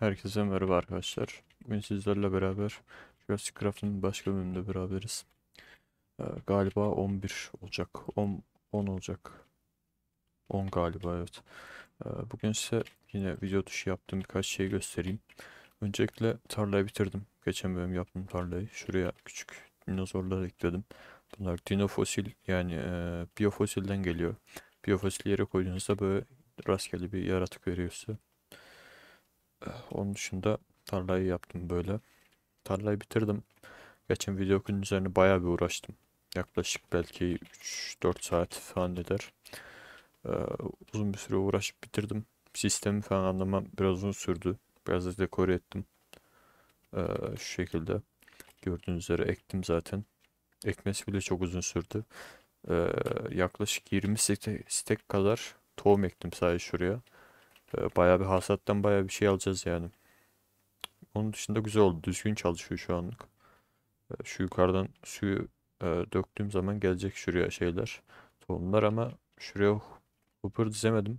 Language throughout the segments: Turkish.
Herkese merhaba arkadaşlar. Bugün sizlerle beraber Jurassic Craft'ın başka bölümünde beraberiz. Ee, galiba 11 olacak. 10, 10 olacak. 10 galiba evet. Ee, bugün size yine video dışı yaptığım birkaç şey göstereyim. Öncelikle tarlayı bitirdim. Geçen bölüm yaptım tarlayı. Şuraya küçük dinozorları ekledim. Bunlar dinofosil yani e, biyofosilden geliyor. Biyofosili yere koyduğunuzda böyle rastgele bir yaratık veriyor size. Eh, onun dışında tarlayı yaptım böyle. Tarlayı bitirdim. Geçen video okunun üzerine bayağı bir uğraştım. Yaklaşık belki 3-4 saat falan eder. Ee, uzun bir süre uğraşıp bitirdim. Sistemi falan anlamam biraz uzun sürdü. Biraz da dekore ettim. Ee, şu şekilde. Gördüğünüz üzere ektim zaten. Ekmesi bile çok uzun sürdü. Ee, yaklaşık 20 stek, stek kadar tohum ektim sadece şuraya. Baya bir hasattan baya bir şey alacağız yani. Onun dışında güzel oldu. Düzgün çalışıyor şu anlık. Ee, şu yukarıdan suyu e, döktüğüm zaman gelecek şuraya şeyler. Tohumlar ama şuraya hopper dizemedim.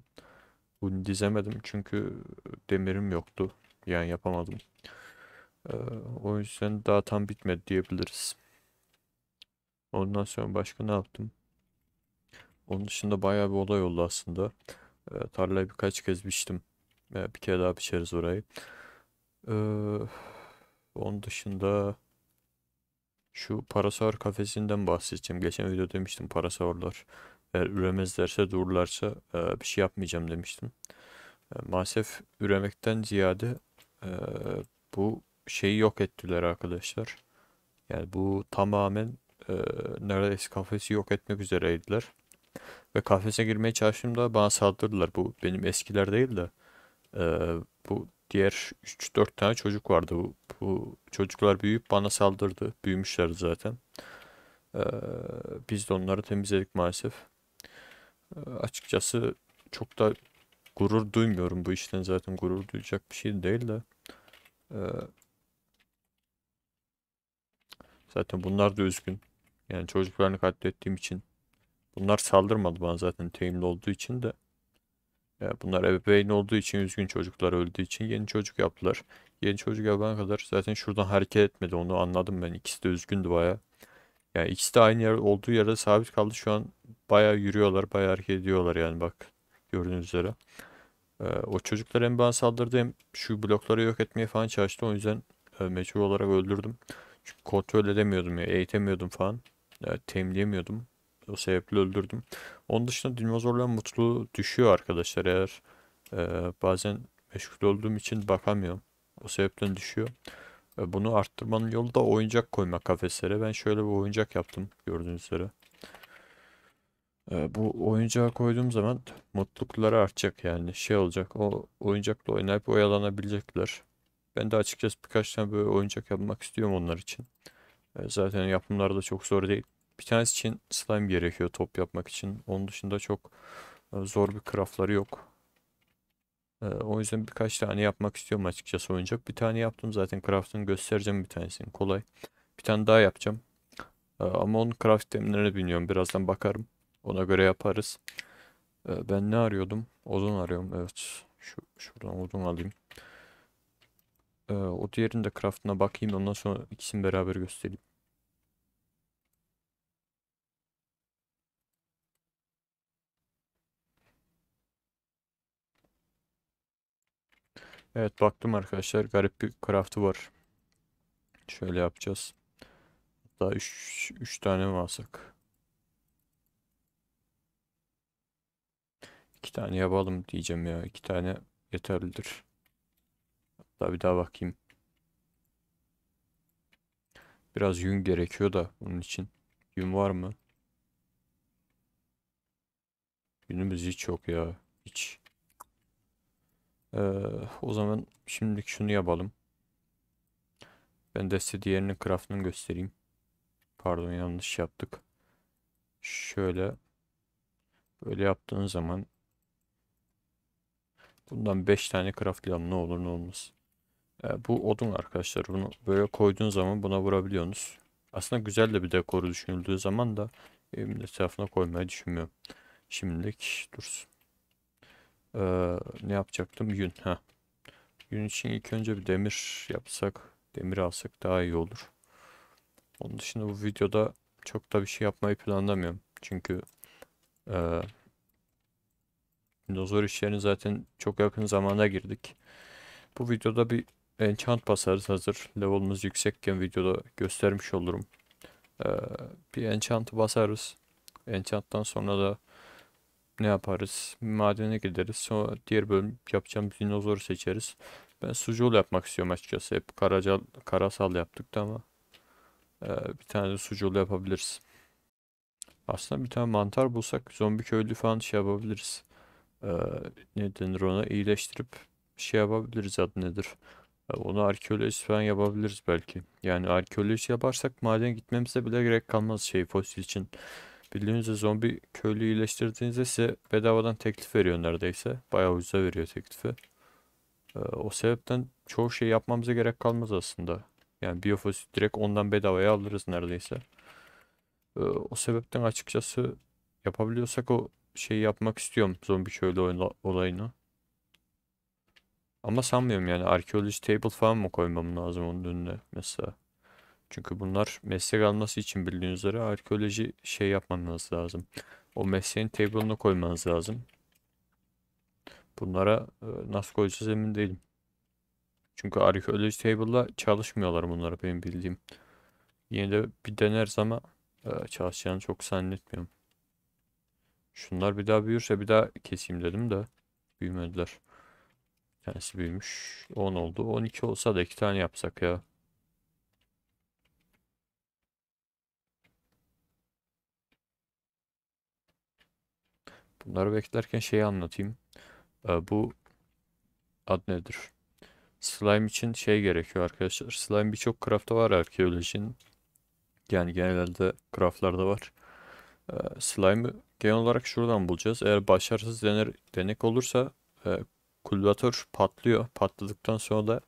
Bunu dizemedim çünkü e, demirim yoktu. Yani yapamadım. Ee, o yüzden daha tam bitmedi diyebiliriz. Ondan sonra başka ne yaptım? Onun dışında bayağı bir olay oldu aslında. E, ee, tarlayı birkaç kez biçtim. E, bir kere daha biçeriz orayı. E, onun dışında şu parasaur kafesinden bahsedeceğim. Geçen video demiştim parasaurlar eğer üremezlerse dururlarsa e, bir şey yapmayacağım demiştim. E, maalesef üremekten ziyade e, bu şeyi yok ettiler arkadaşlar. Yani bu tamamen e, neredeyse kafesi yok etmek üzereydiler. Ve kafese girmeye çalıştığımda bana saldırdılar. Bu benim eskiler değil de e, bu diğer 3-4 tane çocuk vardı. Bu, bu çocuklar büyüyüp bana saldırdı. Büyümüşlerdi zaten. E, biz de onları temizledik maalesef. E, açıkçası çok da gurur duymuyorum bu işten zaten gurur duyacak bir şey değil de. E, zaten bunlar da üzgün. Yani çocuklarını katlettiğim için Bunlar saldırmadı bana zaten teyimli olduğu için de. Ya bunlar ebeveyn olduğu için üzgün çocuklar öldüğü için yeni çocuk yaptılar. Yeni çocuk yapana kadar zaten şuradan hareket etmedi onu anladım ben. İkisi de üzgündü baya. Yani ikisi de aynı yer olduğu yerde sabit kaldı. Şu an baya yürüyorlar baya hareket ediyorlar yani bak gördüğünüz üzere. Ee, o çocuklar hem bana saldırdı hem şu blokları yok etmeye falan çalıştı. O yüzden e, mecbur olarak öldürdüm. Çünkü kontrol edemiyordum ya eğitemiyordum falan. E, temleyemiyordum. O sebeple öldürdüm. Onun dışında dinozorların mutluluğu düşüyor arkadaşlar eğer e, bazen meşgul olduğum için bakamıyorum. O sebepten düşüyor. E, bunu arttırmanın yolu da oyuncak koymak kafeslere. Ben şöyle bir oyuncak yaptım gördüğünüz üzere. E, bu oyuncağı koyduğum zaman mutlulukları artacak yani şey olacak. O oyuncakla oynayıp oyalanabilecekler. Ben de açıkçası birkaç tane böyle oyuncak yapmak istiyorum onlar için. E, zaten yapımları da çok zor değil. Bir tanesi için slime gerekiyor top yapmak için. Onun dışında çok e, zor bir craftları yok. E, o yüzden birkaç tane yapmak istiyorum açıkçası oyuncak. Bir tane yaptım zaten craftını göstereceğim bir tanesini kolay. Bir tane daha yapacağım. E, ama onun craft teminlerine bilmiyorum. Birazdan bakarım. Ona göre yaparız. Ben ne arıyordum? Odun arıyorum. Evet. Şu, şuradan odun alayım. O diğerinde de craftına bakayım. Ondan sonra ikisini beraber göstereyim. Evet baktım arkadaşlar garip bir craft'ı var. Şöyle yapacağız. Hatta 3 tane mi alsak? 2 tane yapalım diyeceğim ya. 2 tane yeterlidir. Hatta bir daha bakayım. Biraz yün gerekiyor da bunun için. Yün var mı? Yünümüz hiç yok ya. Hiç. Ee, o zaman şimdilik şunu yapalım. Ben de size diğerinin craftını göstereyim. Pardon yanlış yaptık. Şöyle. Böyle yaptığın zaman bundan 5 tane craftlayalım ne olur ne olmaz. Ee, bu odun arkadaşlar. Bunu böyle koyduğun zaman buna vurabiliyorsunuz. Aslında güzel de bir dekoru düşünüldüğü zaman da evimin etrafına koymayı düşünmüyorum. Şimdilik dursun. Ee, ne yapacaktım? Yün. ha. Yün için ilk önce bir demir yapsak. Demir alsak daha iyi olur. Onun dışında bu videoda çok da bir şey yapmayı planlamıyorum. Çünkü e, dinozor işlerine zaten çok yakın zamana girdik. Bu videoda bir enchant basarız hazır. Level'ımız yüksekken videoda göstermiş olurum. E, bir enchant basarız. Enchant'tan sonra da ne yaparız? Madene gideriz. Sonra diğer bölüm yapacağım dinozoru seçeriz. Ben sucul yapmak istiyorum açıkçası. Hep karaca, karasal yaptık da ama e, bir tane de sucul yapabiliriz. Aslında bir tane mantar bulsak zombi köylü falan şey yapabiliriz. E, ne denir ona? iyileştirip şey yapabiliriz adı nedir? E, onu arkeoloji falan yapabiliriz belki. Yani arkeoloji yaparsak maden gitmemize bile gerek kalmaz şey fosil için. Bildiğinizde zombi köylü iyileştirdiğinizde size bedavadan teklif veriyor neredeyse. Bayağı ucuza veriyor teklifi. Ee, o sebepten çoğu şey yapmamıza gerek kalmaz aslında. Yani biyofosil direkt ondan bedavaya alırız neredeyse. Ee, o sebepten açıkçası yapabiliyorsak o şeyi yapmak istiyorum zombi köylü olayını. Ama sanmıyorum yani arkeoloji table falan mı koymam lazım onun önüne mesela. Çünkü bunlar meslek alması için bildiğiniz üzere arkeoloji şey yapmamanız lazım. O mesleğin table'ını koymanız lazım. Bunlara e, nasıl koyacağız emin değilim. Çünkü arkeoloji table'la çalışmıyorlar bunlara benim bildiğim. Yine de bir deneriz ama e, çalışacağını çok zannetmiyorum. Şunlar bir daha büyürse bir daha keseyim dedim de büyümediler. Tanesi büyümüş. 10 oldu. 12 olsa da 2 tane yapsak ya. Bunları beklerken şeyi anlatayım. Ee, bu ad nedir? Slime için şey gerekiyor arkadaşlar. Slime birçok craft'ta var arkeolojinin. Yani genelde craft'larda var. Ee, slime'ı genel olarak şuradan bulacağız. Eğer başarısız dener, denek olursa e, kulvator patlıyor. Patladıktan sonra da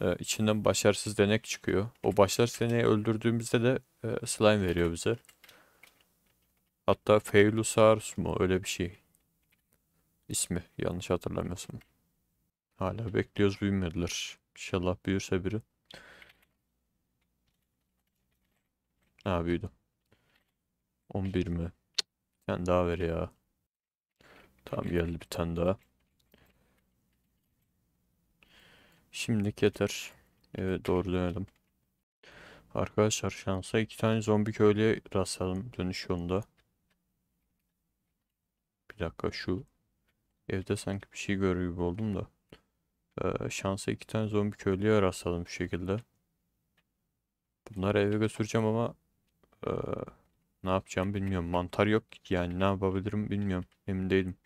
e, içinden başarısız denek çıkıyor. O başarısız deneyi öldürdüğümüzde de e, slime veriyor bize. Hatta Feylusars mu öyle bir şey. İsmi yanlış hatırlamıyorsam. Hala bekliyoruz büyümediler. İnşallah büyürse biri. Ha büyüdü. 11 mi? Bir daha ver ya. Tamam geldi bir tane daha. Şimdilik yeter. Evet doğru dönelim. Arkadaşlar şansa iki tane zombi köylüye rastladım dönüş yolunda. Bir dakika şu evde sanki bir şey görür gibi oldum da. Ee, şansa iki tane zombi köylüye rastladım bu şekilde. Bunları eve götüreceğim ama e, ne yapacağım bilmiyorum. Mantar yok yani ne yapabilirim bilmiyorum. Emin değilim.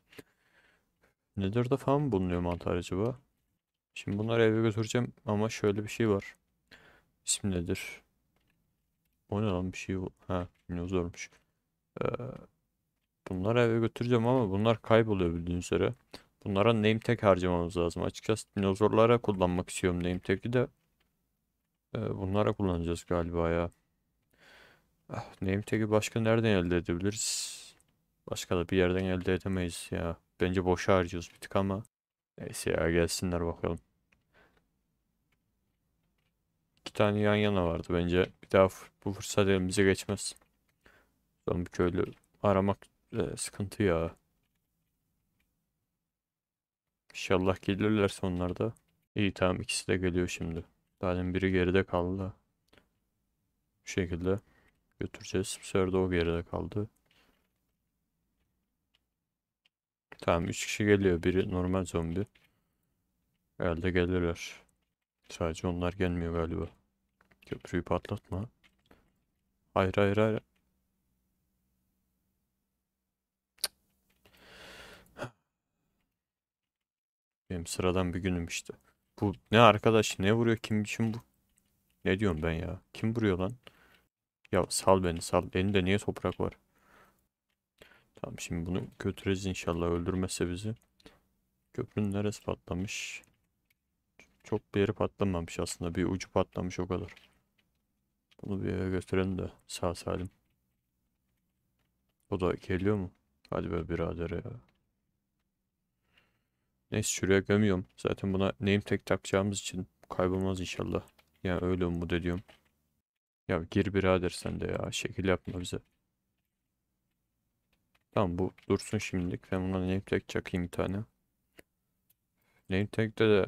Nether'da falan mı bulunuyor mantar acaba? Şimdi bunları eve götüreceğim ama şöyle bir şey var. İsim nedir? O ne lan bir şey bu? Ha, ne zormuş. Ee, Bunları eve götüreceğim ama bunlar kayboluyor bildiğiniz üzere. Bunlara name tag harcamamız lazım. Açıkçası dinozorlara kullanmak istiyorum name tag'i de. Ee, bunlara kullanacağız galiba ya. Ah, name tag'i başka nereden elde edebiliriz? Başka da bir yerden elde edemeyiz ya. Bence boşa harcıyoruz bir tık ama. Neyse ya gelsinler bakalım. İki tane yan yana vardı bence. Bir daha bu fırsat elimize geçmez. Son bir köylü aramak ee, sıkıntı ya. İnşallah gelirlerse onlar da. İyi tamam ikisi de geliyor şimdi. Zaten biri geride kaldı. Bu şekilde götüreceğiz. Bu sefer de o geride kaldı. Tamam 3 kişi geliyor. Biri normal zombi. Elde gelirler. Sadece onlar gelmiyor galiba. Köprüyü patlatma. Hayır hayır hayır. Benim sıradan bir günüm işte. Bu ne arkadaş ne vuruyor kim için bu? Ne diyorum ben ya? Kim vuruyor lan? Ya sal beni sal. Elinde niye toprak var? Tamam şimdi bunu götüreceğiz inşallah öldürmezse bizi. Köprünün neresi patlamış? Çok bir yeri patlamamış aslında. Bir ucu patlamış o kadar. Bunu bir eve götürelim de sağ salim. O da geliyor mu? Hadi be birader ya. Neyse şuraya gömüyorum. Zaten buna name tag takacağımız için kaybolmaz inşallah. Yani öyle umut ediyorum. Ya gir birader sen de ya. Şekil yapma bize. Tamam bu dursun şimdilik. Ben buna name tag çakayım bir tane. Name tag'de de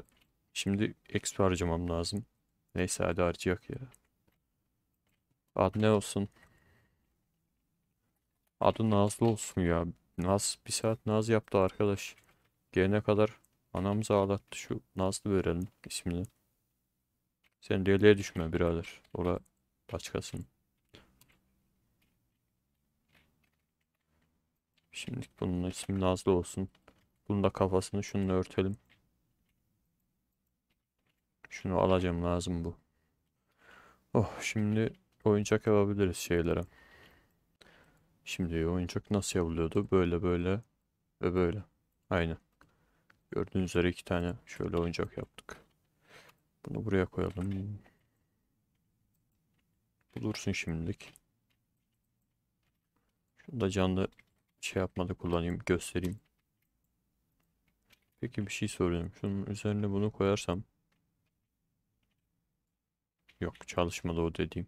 şimdi exp harcamam lazım. Neyse hadi harcayak ya. Ad ne olsun? Adı Nazlı olsun ya. Naz bir saat Naz yaptı arkadaş. Gelene kadar anamız ağlattı şu Nazlı verelim ismini. Sen deliye düşme birader. Ola başkasın. Şimdilik bunun ismi Nazlı olsun. Bunun da kafasını şununla örtelim. Şunu alacağım lazım bu. Oh şimdi oyuncak yapabiliriz şeylere. Şimdi oyuncak nasıl yapılıyordu? Böyle böyle ve böyle. Aynen. Gördüğünüz üzere iki tane şöyle oyuncak yaptık. Bunu buraya koyalım. Bulursun şimdilik. Şunu da canlı şey yapmadı kullanayım, göstereyim. Peki bir şey soruyorum. Şunun üzerine bunu koyarsam. Yok çalışmadı o dediğim.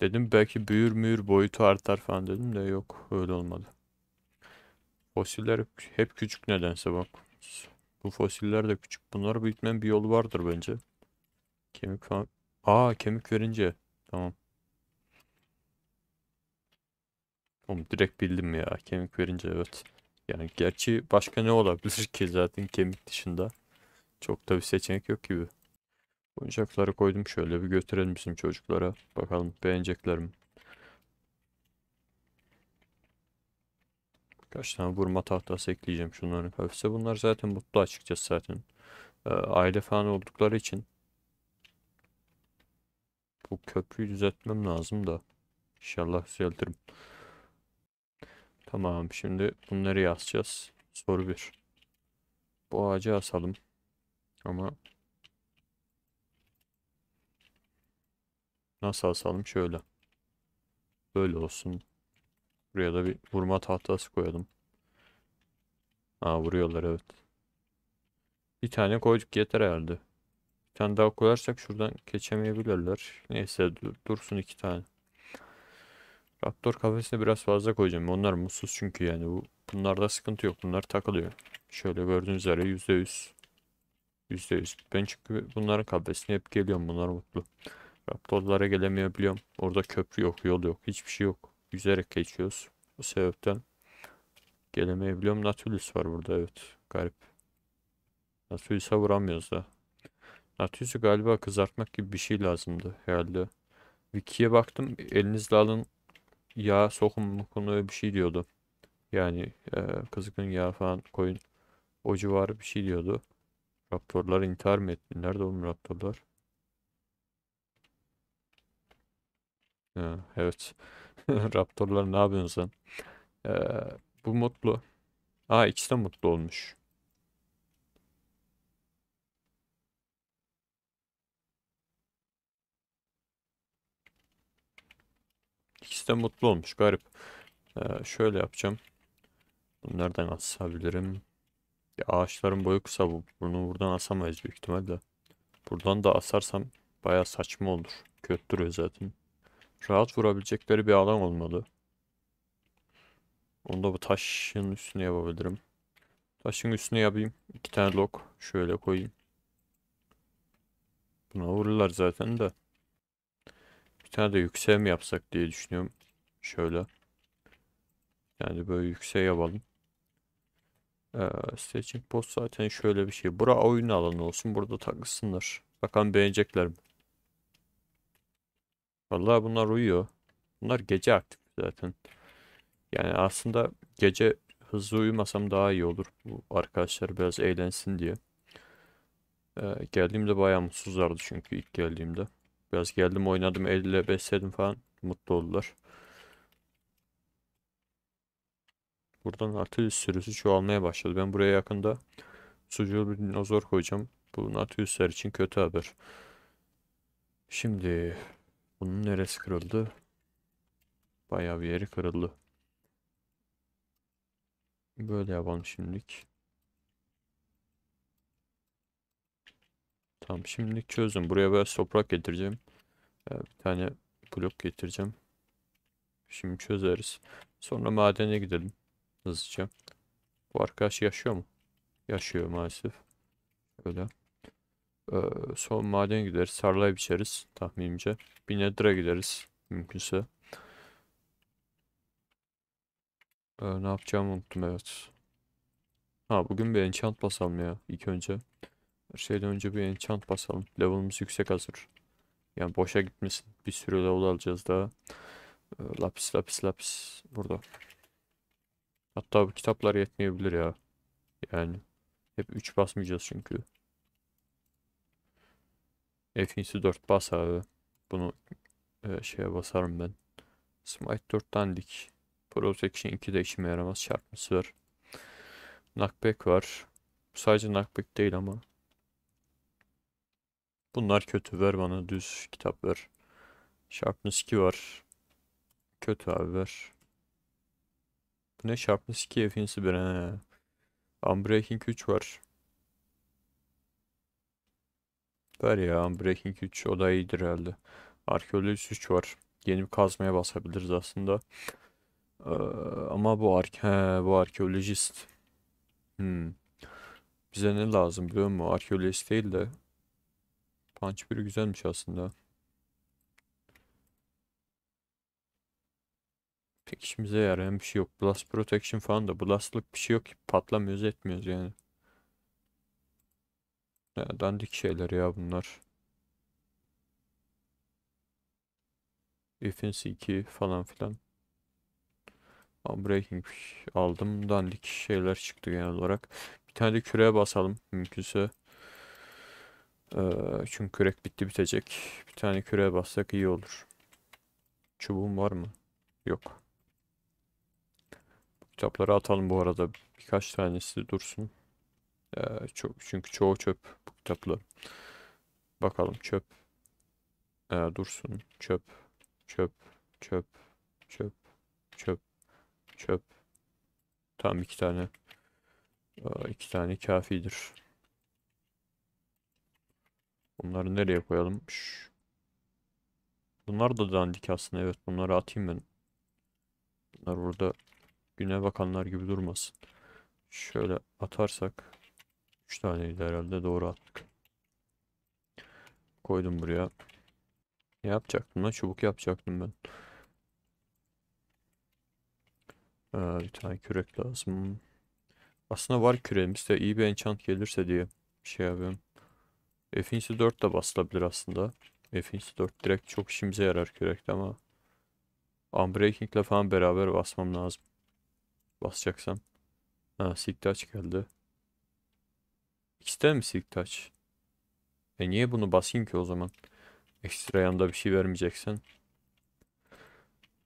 Dedim belki büyür müyür boyutu artar falan dedim de yok öyle olmadı. Fosiller hep, küçük nedense bak. Bu fosiller de küçük. Bunları büyütmenin bir yolu vardır bence. Kemik falan. Aa kemik verince. Tamam. Oğlum direkt bildim ya. Kemik verince evet. Yani gerçi başka ne olabilir ki zaten kemik dışında. Çok da bir seçenek yok gibi. Oyuncakları koydum şöyle bir götürelim bizim çocuklara. Bakalım beğenecekler mi? Kaç tane vurma tahtası ekleyeceğim şunları. Öfse bunlar zaten mutlu açıkçası zaten. Ee, aile falan oldukları için. Bu köprüyü düzeltmem lazım da. İnşallah düzeltirim. Tamam şimdi bunları yazacağız. Soru 1. Bu ağacı asalım. Ama nasıl asalım? Şöyle. Böyle olsun. Buraya da bir vurma tahtası koyalım. Aa vuruyorlar evet. Bir tane koyduk yeter herhalde. Bir tane daha koyarsak şuradan geçemeyebilirler. Neyse dur, dursun iki tane. Raptor kafesine biraz fazla koyacağım. Onlar mutsuz çünkü yani. Bu, bunlarda sıkıntı yok. Bunlar takılıyor. Şöyle gördüğünüz üzere yüzde yüz. Yüzde yüz. Ben çünkü bunların kafesine hep geliyorum. Bunlar mutlu. Raptorlara gelemiyor biliyorum. Orada köprü yok, yol yok. Hiçbir şey yok yüzerek geçiyoruz. O sebepten gelemeyebiliyorum. Nautilus var burada evet. Garip. Nautilus'a vuramıyoruz da. Nautilus'u galiba kızartmak gibi bir şey lazımdı herhalde. Wiki'ye baktım. Elinizle alın yağ sokun mu konuya bir şey diyordu. Yani e, kızgın yağ falan koyun. O civarı bir şey diyordu. Raptorlar intihar mı etti? Nerede oğlum raptorlar? Ha, evet. Raptorlar ne yapıyorsun sen? Ee, bu mutlu. Aa ikisi de mutlu olmuş. İkisi de mutlu olmuş. Garip. Ee, şöyle yapacağım. Bunlardan asabilirim. Ya, ağaçların boyu kısa. Bu. Bunu buradan asamayız büyük ihtimalle. Buradan da asarsam baya saçma olur. Köttürüyor zaten. Rahat vurabilecekleri bir alan olmalı. Onu da bu taşın üstüne yapabilirim. Taşın üstüne yapayım. İki tane lok şöyle koyayım. Buna vururlar zaten de. Bir tane de yüksek mi yapsak diye düşünüyorum. Şöyle. Yani böyle yüksek yapalım. Ee, staging post zaten şöyle bir şey. Bura oyun alanı olsun. Burada takılsınlar. Bakalım beğenecekler mi? Vallahi bunlar uyuyor. Bunlar gece aktif zaten. Yani aslında gece hızlı uyumasam daha iyi olur. Bu arkadaşlar biraz eğlensin diye. Ee, geldiğimde bayağı mutsuzlardı çünkü ilk geldiğimde. Biraz geldim oynadım elle besledim falan. Mutlu oldular. Buradan artı sürüsü çoğalmaya başladı. Ben buraya yakında sucuğu bir dinozor koyacağım. Bu Natüsler için kötü haber. Şimdi bunun neresi kırıldı? Bayağı bir yeri kırıldı. Böyle yapalım şimdilik. Tamam şimdilik çözdüm. Buraya böyle toprak getireceğim. Ee, bir tane blok getireceğim. Şimdi çözeriz. Sonra madene gidelim. Hızlıca. Bu arkadaş yaşıyor mu? Yaşıyor maalesef. Öyle. Ee, son maden gideriz. Sarlay biçeriz tahminimce. Bir nedire gideriz mümkünse. Ee, ne yapacağımı unuttum evet. Ha bugün bir enchant basalım ya ilk önce. Her şeyden önce bir enchant basalım. Level'ımız yüksek hazır. Yani boşa gitmesin. Bir sürü level alacağız daha. Ee, lapis lapis lapis. Burada. Hatta bu kitaplar yetmeyebilir ya. Yani. Hep 3 basmayacağız çünkü. Efensi 4 bas abi. Bunu e, şeye basarım ben. Smite 4 dandik. Protection 2 de işime yaramaz. Çarpması var. Knockback var. Bu sadece knockback değil ama. Bunlar kötü. Ver bana düz kitap ver. Sharpness 2 var. Kötü abi ver. Bu ne Sharpness 2 Efensi 1 he. Unbreaking 3 var. Ver ya Breaking 3 o da iyidir herhalde. Arkeolojisi 3 var. Yeni bir kazmaya basabiliriz aslında. Ee, ama bu arke he, bu arkeolojist. Hmm. Bize ne lazım biliyor musun? Arkeolojist değil de Punch 1 güzelmiş aslında. Peki işimize yarayan bir şey yok. Blast Protection falan da blastlık bir şey yok ki patlamıyoruz etmiyoruz yani dandik şeyler ya bunlar. Efensi 2 falan filan. Breaking aldım. Dandik şeyler çıktı genel olarak. Bir tane de küreye basalım mümkünse. Ee, çünkü kürek bitti bitecek. Bir tane küreye bassak iyi olur. Çubuğum var mı? Yok. Kitapları atalım bu arada. Birkaç tanesi dursun. Ee, çok, çünkü çoğu çöp kitaplı. Bakalım çöp. Ee, dursun. Çöp. Çöp. Çöp. Çöp. Çöp. Çöp. Tam iki tane. Ee, iki tane kafidir. Bunları nereye koyalım? Bunlar da dandik aslında. Evet bunları atayım ben. Bunlar burada güne bakanlar gibi durmasın. Şöyle atarsak 3 taneydi herhalde doğru attık. Koydum buraya. Ne yapacaktım lan? Çubuk yapacaktım ben. Ee, bir tane kürek lazım. Aslında var küreğimiz de iyi bir enchant gelirse diye bir şey yapıyorum. Effinsi 4 de basılabilir aslında. Effinsi 4 direkt çok işimize yarar kürekte ama Unbreaking'le falan beraber basmam lazım. Basacaksam. Ha, Siktaç geldi. İster misin mi E niye bunu basayım ki o zaman? Ekstra yanda bir şey vermeyeceksen.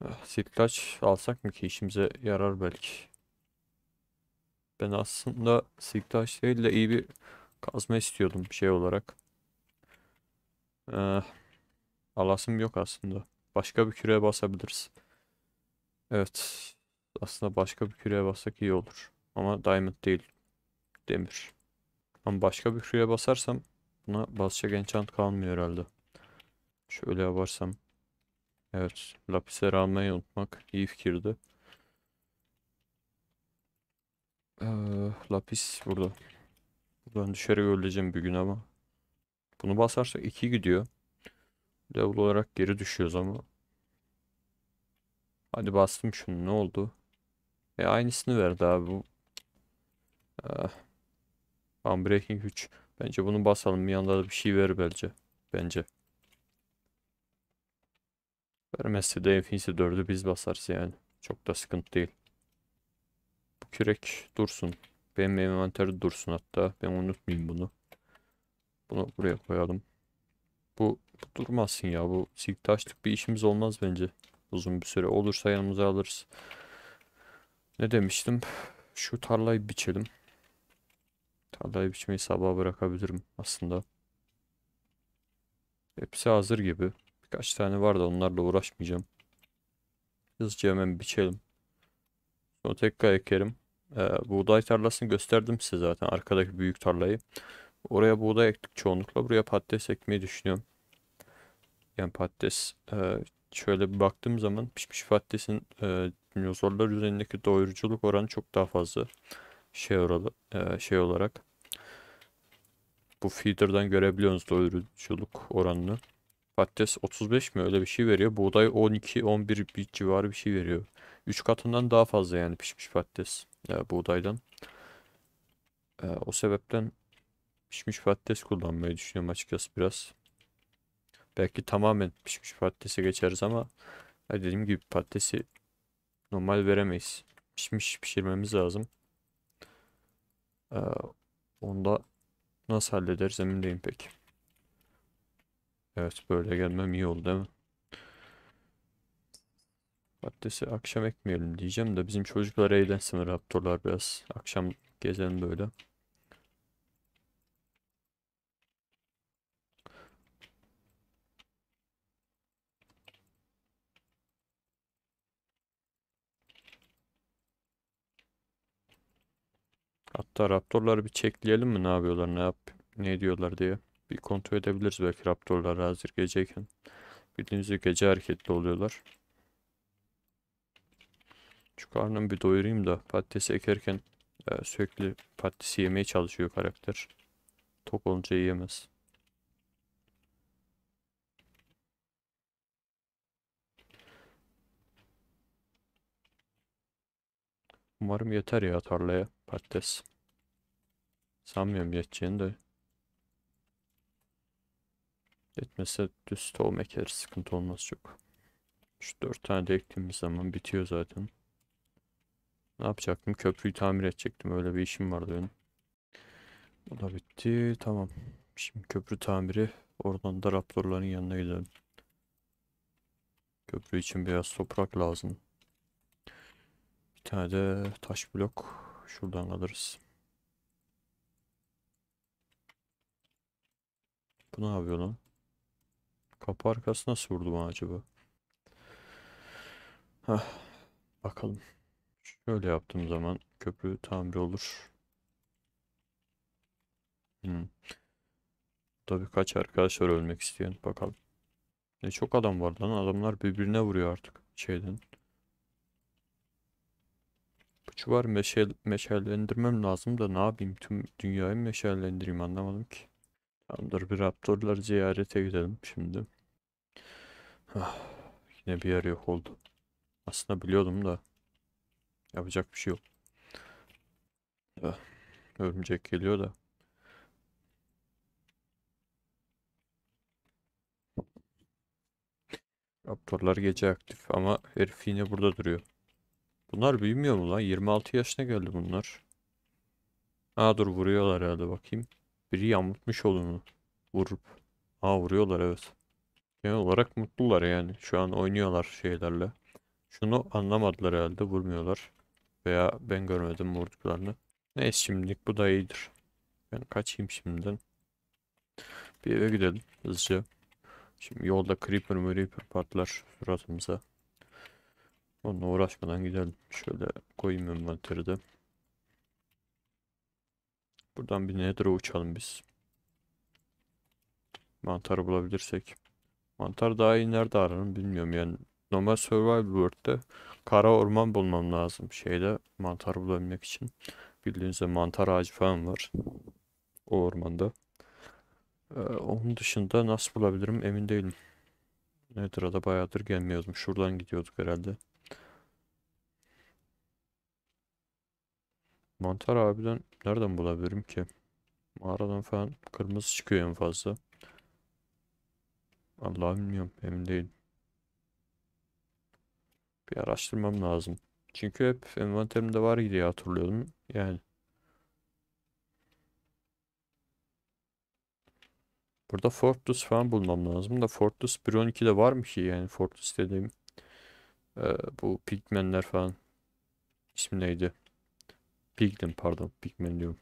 Ah, alsak mı ki işimize yarar belki. Ben aslında silk touch değil de iyi bir kazma istiyordum şey olarak. Ee, alasım yok aslında. Başka bir küreye basabiliriz. Evet. Aslında başka bir küreye bassak iyi olur. Ama diamond değil. Demir. Ama başka bir şuraya basarsam buna basacak enchant kalmıyor herhalde. Şöyle yaparsam. Evet. Lapisleri almayı unutmak iyi fikirdi. Ee, lapis burada. Buradan dışarı öleceğim bir gün ama. Bunu basarsak 2 gidiyor. Level olarak geri düşüyoruz ama. Hadi bastım şunu ne oldu? E aynısını verdi abi bu. Ah, Unbreaking 3. Bence bunu basalım. Bir da bir şey ver bence. Bence. Vermezse de Infinity 4'ü biz basarız yani. Çok da sıkıntı değil. Bu kürek dursun. Benim envanteri dursun hatta. Ben unutmayayım bunu. Bunu buraya koyalım. Bu, bu durmazsın ya. Bu sigtaşlık bir işimiz olmaz bence. Uzun bir süre. Olursa yanımıza alırız. Ne demiştim? Şu tarlayı biçelim. Tarlayı biçmeyi sabaha bırakabilirim aslında. Hepsi hazır gibi. Birkaç tane var da onlarla uğraşmayacağım. Hızlıca hemen biçelim. Sonra tekrar ekerim. Ee, buğday tarlasını gösterdim size zaten arkadaki büyük tarlayı. Oraya buğday ektik çoğunlukla. Buraya patates ekmeyi düşünüyorum. Yani patates e, şöyle bir baktığım zaman pişmiş patatesin e, dinozorlar üzerindeki doyuruculuk oranı çok daha fazla. Şey oralı, e, şey olarak bu feeder'dan görebiliyorsunuz doyuruculuk oranını. Patates 35 mi öyle bir şey veriyor. Buğday 12-11 bir civarı bir şey veriyor. 3 katından daha fazla yani pişmiş patates yani e, buğdaydan. E, o sebepten pişmiş patates kullanmayı düşünüyorum açıkçası biraz. Belki tamamen pişmiş patatese geçeriz ama e, dediğim gibi patatesi normal veremeyiz. Pişmiş pişirmemiz lazım. Ee, onda Nasıl hallederiz emin değilim pek. Evet böyle gelmem iyi oldu değil mi? Patatesi akşam ekmeyelim diyeceğim de bizim çocuklar eğlensin raptorlar biraz. Akşam gezelim böyle. Hatta raptorları bir çekleyelim mi ne yapıyorlar ne yap ne diyorlar diye. Bir kontrol edebiliriz belki raptorlar hazır geceyken. Bildiğiniz gibi gece hareketli oluyorlar. Şu karnımı bir doyurayım da patatesi ekerken e, sürekli patatesi yemeye çalışıyor karakter. Tok olunca yiyemez. Umarım yeter ya tarlaya. Patates. Sanmıyorum yeteceğini de. Yetmese düz tohum ekeriz. Sıkıntı olmaz çok. Şu dört tane de ektiğimiz zaman bitiyor zaten. Ne yapacaktım? Köprüyü tamir edecektim. Öyle bir işim vardı benim. O da bitti. Tamam. Şimdi köprü tamiri. Oradan da raptorların yanına gidelim. Köprü için biraz toprak lazım. Bir tane de taş blok. Şuradan alırız. Bu ne yapıyor lan? Kapı arkasına sordum acaba. Hah, bakalım. Şöyle yaptığım zaman köprü tamir olur. Hmm. Tabii kaç arkadaş ölmek isteyen bakalım. Ne çok adam var lan adamlar birbirine vuruyor artık şeyden tuzakçı var. Meşe, meşallendirmem lazım da ne yapayım? Tüm dünyayı meşalendireyim anlamadım ki. Tamamdır bir raptorlar ziyarete gidelim şimdi. Ah, yine bir yer yok oldu. Aslında biliyordum da. Yapacak bir şey yok. Ah, örümcek geliyor da. Raptorlar gece aktif ama herif yine burada duruyor. Bunlar büyümüyor mu lan? 26 yaşına geldi bunlar. Aa dur vuruyorlar herhalde bakayım. Biri yamutmuş olunu. Vurup. Aa vuruyorlar evet. Genel olarak mutlular yani. Şu an oynuyorlar şeylerle. Şunu anlamadılar herhalde vurmuyorlar. Veya ben görmedim vurduklarını. Neyse şimdilik bu da iyidir. Ben kaçayım şimdiden. Bir eve gidelim hızlıca. Şimdi yolda creeper creeper patlar suratımıza. Onunla uğraşmadan gidelim. Şöyle koyayım envanteri de. Buradan bir nether'a uçalım biz. Mantarı bulabilirsek. Mantar daha iyi nerede aranın bilmiyorum yani. Normal Survival World'de kara orman bulmam lazım şeyde mantar bulabilmek için. Bildiğinizde mantar ağacı falan var. O ormanda. Ee, onun dışında nasıl bulabilirim emin değilim. Nether'a da bayağıdır gelmiyordum. Şuradan gidiyorduk herhalde. Mantar abiden nereden bulabilirim ki? Mağaradan falan kırmızı çıkıyor en fazla. Allah bilmiyorum emin değil Bir araştırmam lazım. Çünkü hep envanterimde var diye hatırlıyordum. Yani. Burada Fortress falan bulmam lazım da Fortress 1.12'de var mı ki yani Fortress dediğim e, bu pigmenler falan ismi neydi? Piglin pardon. Pigmen diyorum.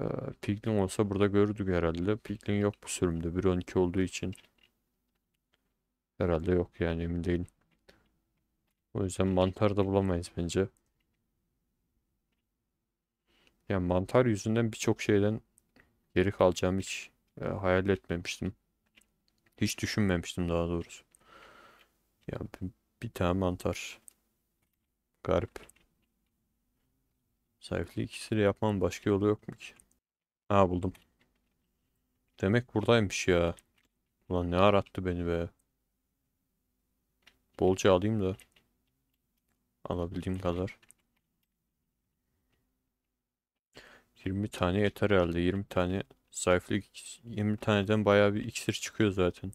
Ee, Piglin olsa burada görürdük herhalde. Piglin yok bu sürümde. 1.12 olduğu için. Herhalde yok yani emin değilim. O yüzden mantar da bulamayız bence. Yani mantar yüzünden birçok şeyden geri kalacağımı hiç e, hayal etmemiştim. Hiç düşünmemiştim daha doğrusu. Ya bir, bir tane mantar. Garip. Zayıflık ikisini yapmam başka yolu yok mu ki? Ha buldum. Demek buradaymış ya. Ulan ne arattı beni be. Bolca alayım da. Alabildiğim kadar. 20 tane yeter herhalde. 20 tane zayıflık 20 taneden bayağı bir iksir çıkıyor zaten.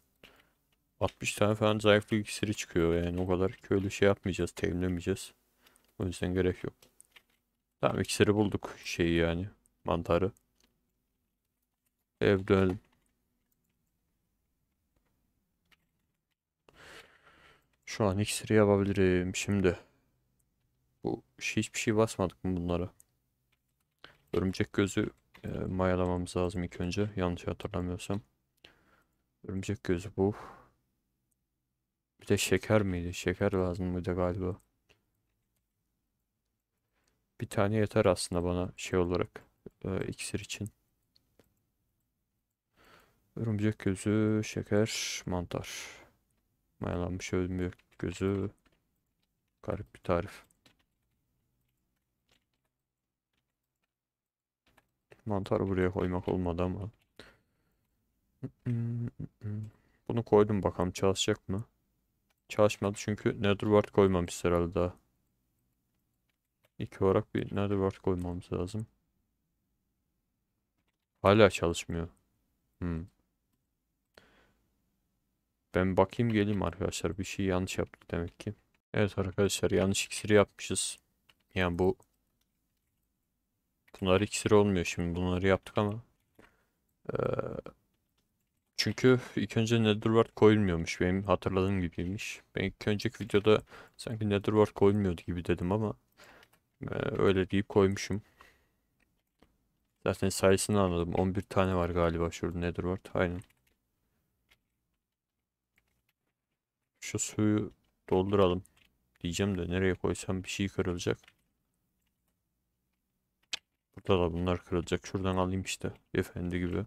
60 tane falan zayıflık iksiri çıkıyor. Yani o kadar köylü şey yapmayacağız, teminlemeyeceğiz. O yüzden gerek yok. Tamam ikisini bulduk şeyi yani mantarı. Ev dönelim. Şu an iksiri yapabilirim şimdi. Bu hiçbir şey basmadık mı bunlara? Örümcek gözü e, mayalamamız lazım ilk önce yanlış hatırlamıyorsam. Örümcek gözü bu. Bir de şeker miydi? Şeker lazım mıydı galiba? Bir tane yeter aslında bana şey olarak. E, iksir için. Örümcek gözü, şeker, mantar. Mayalanmış örümcek gözü. Garip bir tarif. mantar buraya koymak olmadı ama. Bunu koydum bakalım çalışacak mı? Çalışmadı çünkü netherward koymamış herhalde daha. İlk olarak bir nerede word koymamız lazım. Hala çalışmıyor. Hmm. Ben bakayım geleyim arkadaşlar. Bir şey yanlış yaptık demek ki. Evet arkadaşlar yanlış iksiri yapmışız. Yani bu bunlar iksir olmuyor şimdi bunları yaptık ama ee, çünkü ilk önce netherward koyulmuyormuş benim hatırladığım gibiymiş. Ben ilk önceki videoda sanki netherward koyulmuyordu gibi dedim ama ee, öyle deyip koymuşum. Zaten sayısını anladım. 11 tane var galiba şurada Netherworld. Aynen. Şu suyu dolduralım. Diyeceğim de nereye koysam bir şey kırılacak. Burada da bunlar kırılacak. Şuradan alayım işte. Efendi gibi.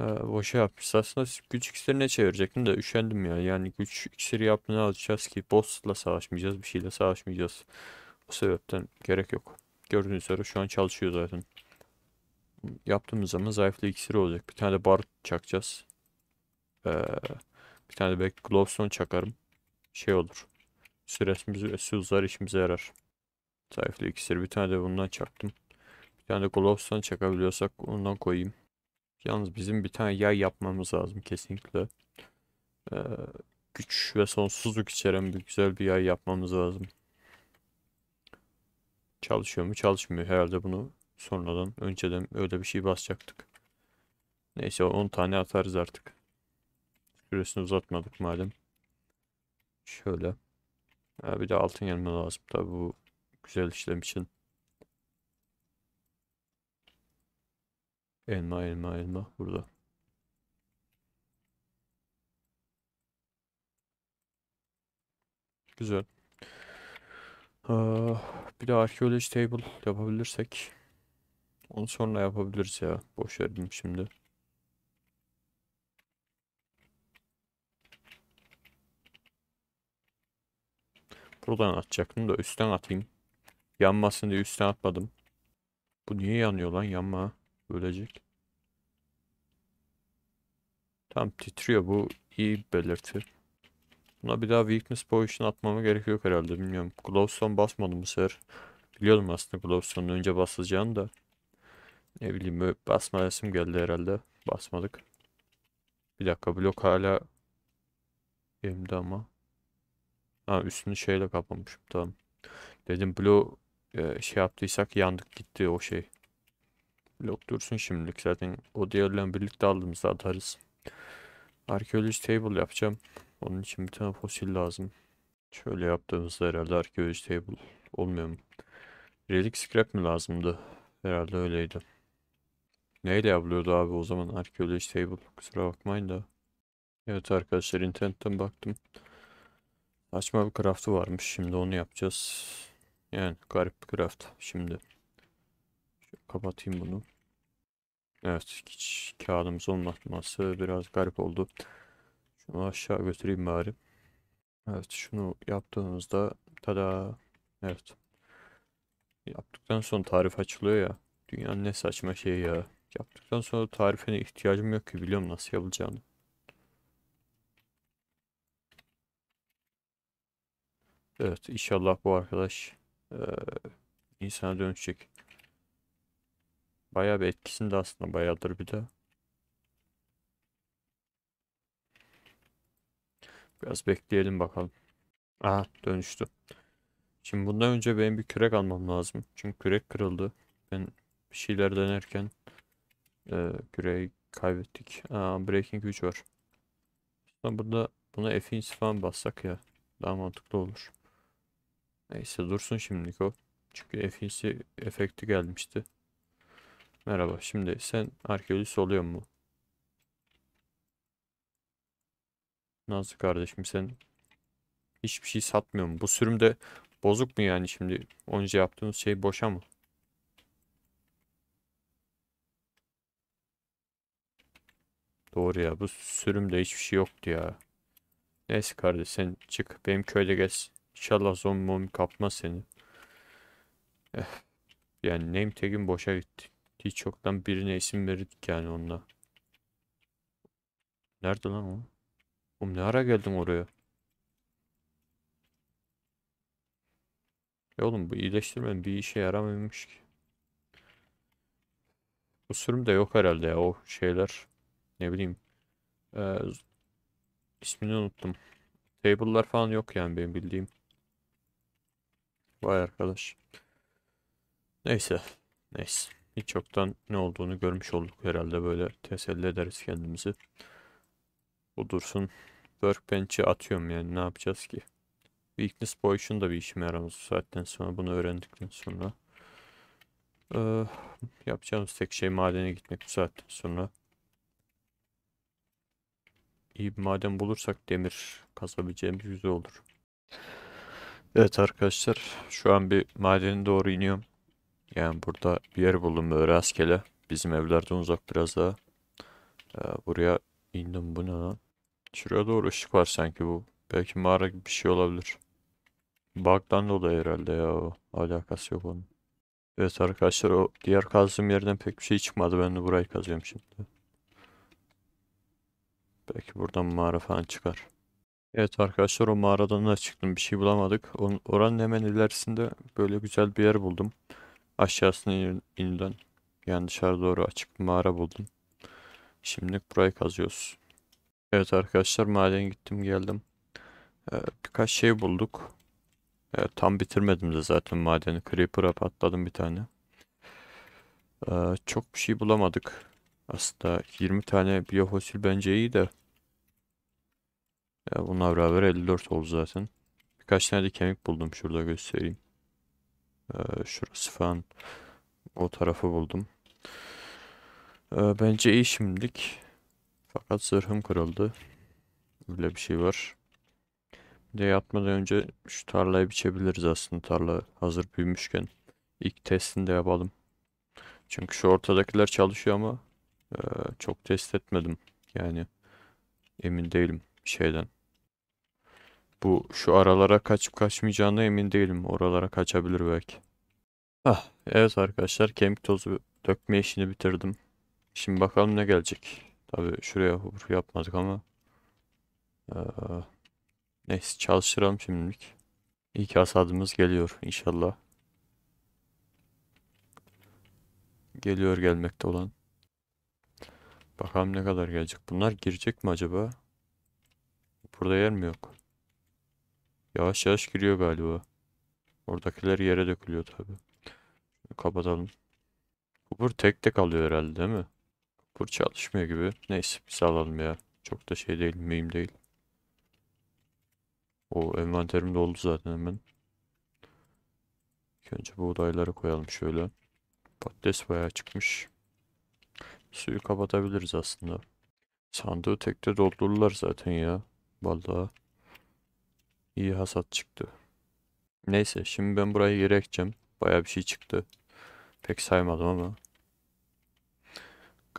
Ee, boşa yapmış. Aslında güç iksirine çevirecektim de üşendim ya. Yani güç iksiri yapmaya alacağız ki boss'la savaşmayacağız. Bir şeyle savaşmayacağız. O sebepten gerek yok. Gördüğünüz üzere şu an çalışıyor zaten. Yaptığımız zaman zayıflı iksir olacak. Bir tane de bar çakacağız. Ee, bir tane de belki glowstone çakarım. Şey olur. Süresimiz su uzar işimize yarar. Zayıflı iksir. Bir tane de bundan çaktım. Bir tane de glowstone çakabiliyorsak ondan koyayım. Yalnız bizim bir tane yay yapmamız lazım kesinlikle. Ee, güç ve sonsuzluk içeren bir güzel bir yay yapmamız lazım. Çalışıyor mu? Çalışmıyor. Herhalde bunu sonradan önceden öyle bir şey basacaktık. Neyse 10 tane atarız artık. Süresini uzatmadık madem. Şöyle. Ha, bir de altın gelme lazım. Tabi bu güzel işlem için. Elma elma elma burada. Güzel. Ah. Bir de arkeoloji table yapabilirsek onu sonra yapabiliriz ya. Boş verdim şimdi. Buradan atacaktım da üstten atayım. Yanmasın diye üstten atmadım. Bu niye yanıyor lan? Yanma. Ölecek. Tam titriyor bu iyi belirti. Buna bir daha weakness potion atmama gerek yok herhalde bilmiyorum. Glowstone basmadım bu sefer. Biliyordum aslında Glowstone'un önce basacağını da. Ne bileyim basma resim geldi herhalde. Basmadık. Bir dakika blok hala elimde ama. Ha üstünü şeyle kapamışım tamam. Dedim blok e, şey yaptıysak yandık gitti o şey. Blok dursun şimdilik zaten o diğerlerle birlikte aldığımızda atarız. Arkeoloji table yapacağım. Onun için bir tane fosil lazım. Şöyle yaptığımızda herhalde archaeology table olmuyor mu? Relic scrap mi lazımdı? Herhalde öyleydi. Neyle yapılıyordu abi o zaman archaeology table? Kusura bakmayın da. Evet arkadaşlar internetten baktım. Açma bir craft'ı varmış. Şimdi onu yapacağız. Yani garip bir craft. Şimdi. Şöyle kapatayım bunu. Evet hiç kağıdımız olmaması biraz garip oldu. Ama aşağı götüreyim bari. Evet şunu yaptığımızda tada evet. Yaptıktan sonra tarif açılıyor ya. Dünyanın ne saçma şey ya. Yaptıktan sonra tarifine ihtiyacım yok ki biliyorum nasıl yapılacağını. Evet inşallah bu arkadaş e, insana dönüşecek. Bayağı bir etkisinde aslında bayağıdır bir de. Biraz bekleyelim bakalım. Aha dönüştü. Şimdi bundan önce benim bir kürek almam lazım. Çünkü kürek kırıldı. Ben bir şeyler denerken e, küreği kaybettik. Aa, Breaking 3 var. Aslında burada buna F-ins falan bassak ya. Daha mantıklı olur. Neyse dursun şimdilik o. Çünkü efinsi efekti gelmişti. Merhaba şimdi sen arkeolojist oluyor mu? Nasıl kardeşim sen hiçbir şey satmıyorum. Bu sürüm de bozuk mu yani şimdi? Onca yaptığımız şey boşa mı? Doğru ya bu sürümde hiçbir şey yoktu ya. Neyse kardeş sen çık benim köyde gez. İnşallah zombi mombi kapmaz seni. Eh, yani name tag'im boşa gitti. Hiç yoktan birine isim verirdik yani onunla. Nerede lan o? Oğlum ne ara geldin oraya? Ya oğlum bu iyileştirmenin bir işe yaramıyormuş ki. Bu sürüm de yok herhalde ya o şeyler. Ne bileyim. Ee, ismini unuttum. Table'lar falan yok yani benim bildiğim. Vay arkadaş. Neyse. Neyse. Hiç yoktan ne olduğunu görmüş olduk herhalde böyle teselli ederiz kendimizi. O dursun. workbench'i atıyorum yani ne yapacağız ki? Weakness Potion da bir işime yaramaz bu saatten sonra. Bunu öğrendikten sonra. Ee, yapacağımız tek şey madene gitmek bu saatten sonra. İyi bir maden bulursak demir kazabileceğimiz güzel olur. Evet arkadaşlar şu an bir madene doğru iniyorum. Yani burada bir yer buldum böyle rastgele. Bizim evlerden uzak biraz daha. Ee, buraya indim bu ne lan? Şuraya doğru ışık var sanki bu. Belki mağara gibi bir şey olabilir. Bug'dan dolayı herhalde ya o. Alakası yok onun. Evet arkadaşlar o diğer kazdığım yerden pek bir şey çıkmadı. Ben de burayı kazıyorum şimdi. Belki buradan mağara falan çıkar. Evet arkadaşlar o mağaradan da çıktım. Bir şey bulamadık. Oranın hemen ilerisinde böyle güzel bir yer buldum. Aşağısına in yani dışarı doğru açık bir mağara buldum. Şimdilik burayı kazıyoruz. Evet arkadaşlar maden gittim geldim. Ee, birkaç şey bulduk. Ee, tam bitirmedim de zaten madeni. Creeper'a patladım bir tane. Ee, çok bir şey bulamadık. Aslında 20 tane biyofosil bence iyi de. Ya bununla beraber 54 oldu zaten. Birkaç tane de kemik buldum. Şurada göstereyim. Ee, şurası falan. O tarafı buldum. Ee, bence iyi şimdilik. Fakat zırhım kırıldı. Böyle bir şey var. Bir de yatmadan önce şu tarlayı biçebiliriz aslında. Tarla hazır büyümüşken. ilk testini de yapalım. Çünkü şu ortadakiler çalışıyor ama e, çok test etmedim. Yani emin değilim şeyden. Bu şu aralara kaçıp kaçmayacağına emin değilim. Oralara kaçabilir belki. Ah, evet arkadaşlar kemik tozu dökme işini bitirdim. Şimdi bakalım ne gelecek. Tabii şuraya hopur yapmadık ama. Ee, neyse çalıştıralım şimdilik. İlk hasadımız geliyor inşallah. Geliyor gelmekte olan. Bakalım ne kadar gelecek. Bunlar girecek mi acaba? Burada yer mi yok? Yavaş yavaş giriyor galiba. Oradakiler yere dökülüyor tabi. Kapatalım. Hubur tek tek alıyor herhalde değil mi? Vapur çalışmıyor gibi. Neyse biz alalım ya. Çok da şey değil, mühim değil. O envanterim doldu zaten hemen. İlk önce buğdayları koyalım şöyle. Patates bayağı çıkmış. Suyu kapatabiliriz aslında. Sandığı tekte doldururlar zaten ya. Vallahi iyi hasat çıktı. Neyse şimdi ben burayı yere ekeceğim. Bayağı bir şey çıktı. Pek saymadım ama.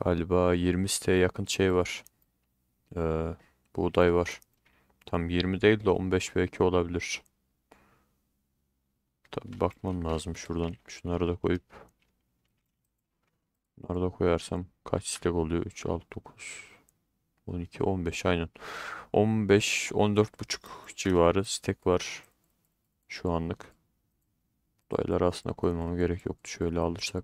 Galiba 20 siteye yakın şey var. Ee, buğday var. Tam 20 değil de 15 belki olabilir. Tabi bakmam lazım şuradan. Şunları da koyup. Bunları da koyarsam kaç stek oluyor? 3, 6, 9, 12, 15 aynen. 15, 14 buçuk civarı stek var. Şu anlık. Buğdayları aslında koymama gerek yoktu. Şöyle alırsak.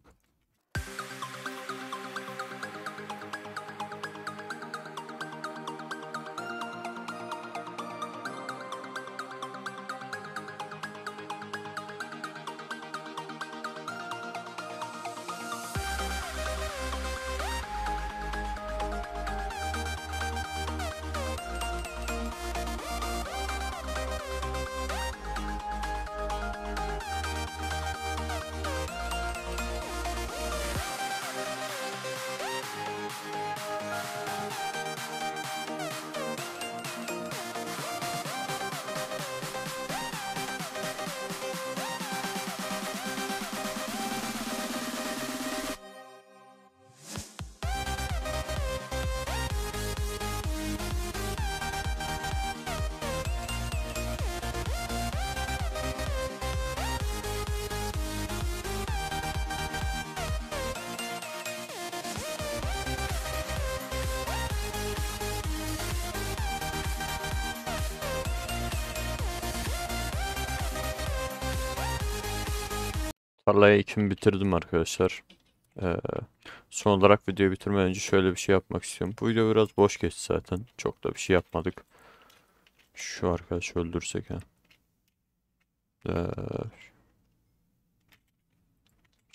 Tarlayı ekim bitirdim arkadaşlar. Ee, son olarak videoyu bitirmeden önce şöyle bir şey yapmak istiyorum. Bu video biraz boş geçti zaten. Çok da bir şey yapmadık. Şu arkadaşı öldürsek ha. Ee,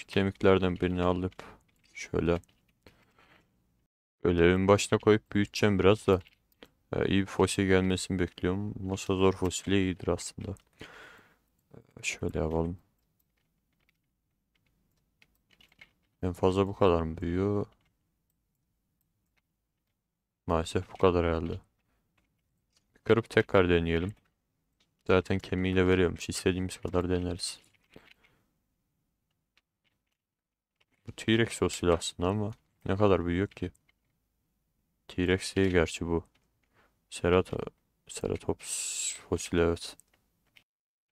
kemiklerden birini alıp şöyle evin başına koyup büyüteceğim biraz da ee, iyi bir fosil gelmesini bekliyorum. Masa fosili iyidir aslında. Ee, şöyle yapalım. En fazla bu kadar mı büyüyor? Maalesef bu kadar herhalde. Kırıp tekrar deneyelim. Zaten kemiğiyle veriyormuş. İstediğimiz kadar deneriz. Bu T-Rex o silah aslında ama ne kadar büyüyor ki? T-Rex değil gerçi bu. Serat Seratops fosil evet.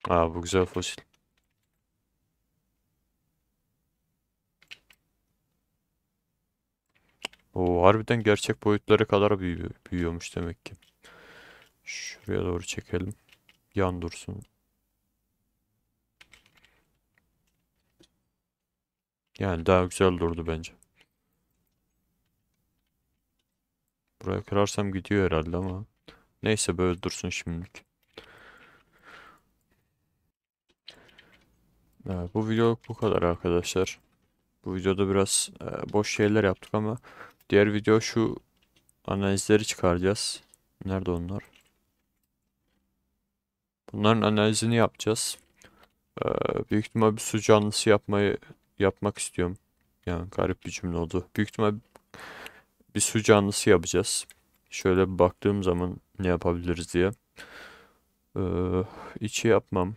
Aa bu güzel fosil. O harbiden gerçek boyutları kadar büyüyor, büyüyormuş demek ki. Şuraya doğru çekelim. Yan dursun. Yani daha güzel durdu bence. Buraya kırarsam gidiyor herhalde ama. Neyse böyle dursun şimdilik. Evet, bu videoluk bu kadar arkadaşlar. Bu videoda biraz e, boş şeyler yaptık ama Diğer video şu analizleri çıkaracağız. Nerede onlar? Bunların analizini yapacağız. Ee, büyük ihtimal bir su canlısı yapmayı yapmak istiyorum. Yani garip bir cümle oldu. Büyük ihtimal bir su canlısı yapacağız. Şöyle baktığım zaman ne yapabiliriz diye. Ee, içi yapmam.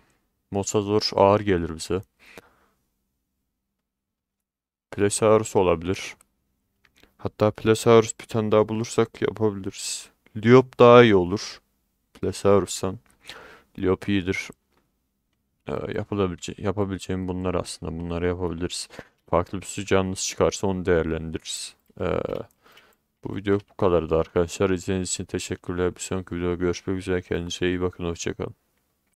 Mosasaur ağır gelir bize. Plesaurus olabilir. Hatta Plesaurus bir tane daha bulursak yapabiliriz. Liop daha iyi olur. Plesaurus'tan. Liop iyidir. Ee, yapabilece yapabileceğim bunlar aslında. Bunları yapabiliriz. Farklı bir su canlısı çıkarsa onu değerlendiririz. Ee, bu video bu kadardı arkadaşlar. İzlediğiniz için teşekkürler. Bir sonraki videoda görüşmek üzere. Kendinize iyi bakın. Hoşçakalın.